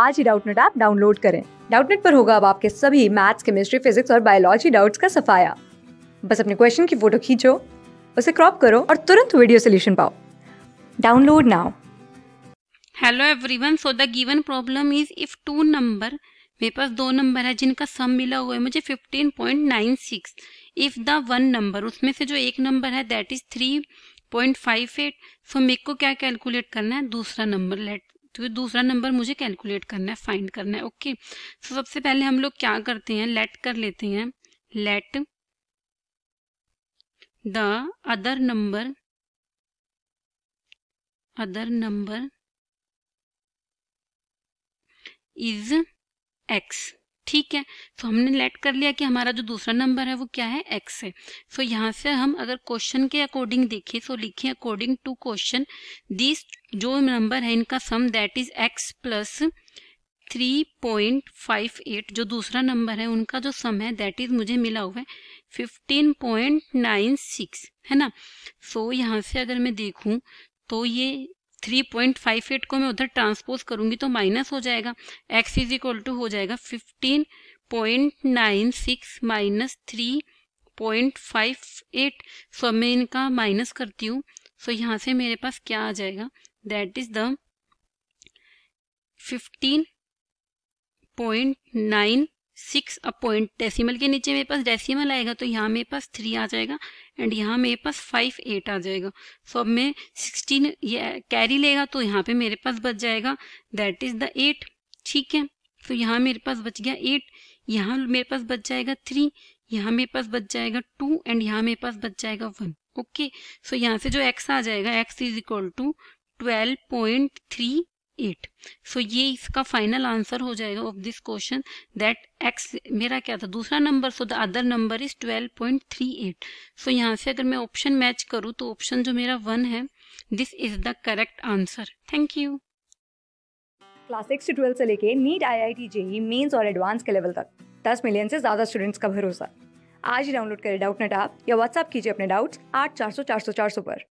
आज ही Doubtnut app download करें डाउटनेट पर होगा अब आपके सभी मैथ्स केमिस्ट्री फिजिक्स और बायोलॉजी डाउट्स का सफाया बस अपने क्वेश्चन की फोटो खींचो उसे क्रॉप करो और तुरंत वीडियो सोल्यूशन पाओ download now hello everyone so the given problem is if two number मेरे पास दो नंबर है जिनका सम मिला हुआ है मुझे 15.96 इफ द वन नंबर उसमें से जो एक नंबर है दैट इज 3.58 सो मेरे को क्या कैलकुलेट करना है दूसरा नंबर लेट तो दूसरा नंबर मुझे कैलकुलेट करना है फाइंड करना है ओके सो तो सबसे पहले हम लोग क्या करते हैं लेट कर लेते हैं let the other number other number is X ठीक है तो हमने लेट कर लिया कि हमारा जो दूसरा नंबर है वो क्या है एक्स है सो so, यहाँ से हम अगर क्वेश्चन के अकॉर्डिंग देखें सो so लिखें अकॉर्डिंग टू क्वेश्चन दिस जो नंबर है इनका sum that is X plus three point five eight जो दूसरा नंबर है उनका जो सम है दैट इज मुझे मिला हुआ है फिफ्टीन पॉइंट नाइन सिक्स है ना सो so, यहाँ से अगर मैं देखूँ तो ये थ्री पॉइंट फाइव एट को मैं उधर ट्रांसपोज करूंगी तो माइनस हो जाएगा एक्स इज इक्वल टू हो जाएगा fifteen point nine six minus three point five eight so मैं इनका माइनस करती हूँ सो so, यहाँ से मेरे पास क्या आ जाएगा that is the fifteen point nine six अपॉइंट डेसिमल के नीचे मेरे पास डेसिमल आएगा तो यहाँ मेरे पास थ्री आ जाएगा एंड यहाँ मेरे पास फाइव एट आ जाएगा सो so, अब मैं सिक्सटीन ये कैरी लेगा तो यहाँ पे मेरे पास बच जाएगा दैट इज द एट ठीक है तो यहाँ मेरे पास बच गया एट यहाँ मेरे पास बच जाएगा थ्री यहाँ मेरे पास बच जाएगा टू एंड यहाँ मेरे पास बच जाएगा वन ओके सो यहाँ से जो एक्स आ जाएगा X is equal to twelve point three eight so ये इसका फाइनल आंसर हो जाएगा of this question that X मेरा क्या था दूसरा number so the other number is twelve point three eight so यहाँ से अगर मैं ऑप्शन मैच करूँ तो ऑप्शन जो मेरा वन है this is the correct answer thank you class six से ट्वेल्थ से लेके NEET I I T JEE Mains और एडवांस के लेवल तक दस मिलियन से ज़्यादा स्टूडेंट्स का भरोसा आज ही डाउनलोड करें डाउट नेट आप या व्हाट्सअप कीजिए अपने डाउट्स आठ चार सौ चार सौ चार सौ पर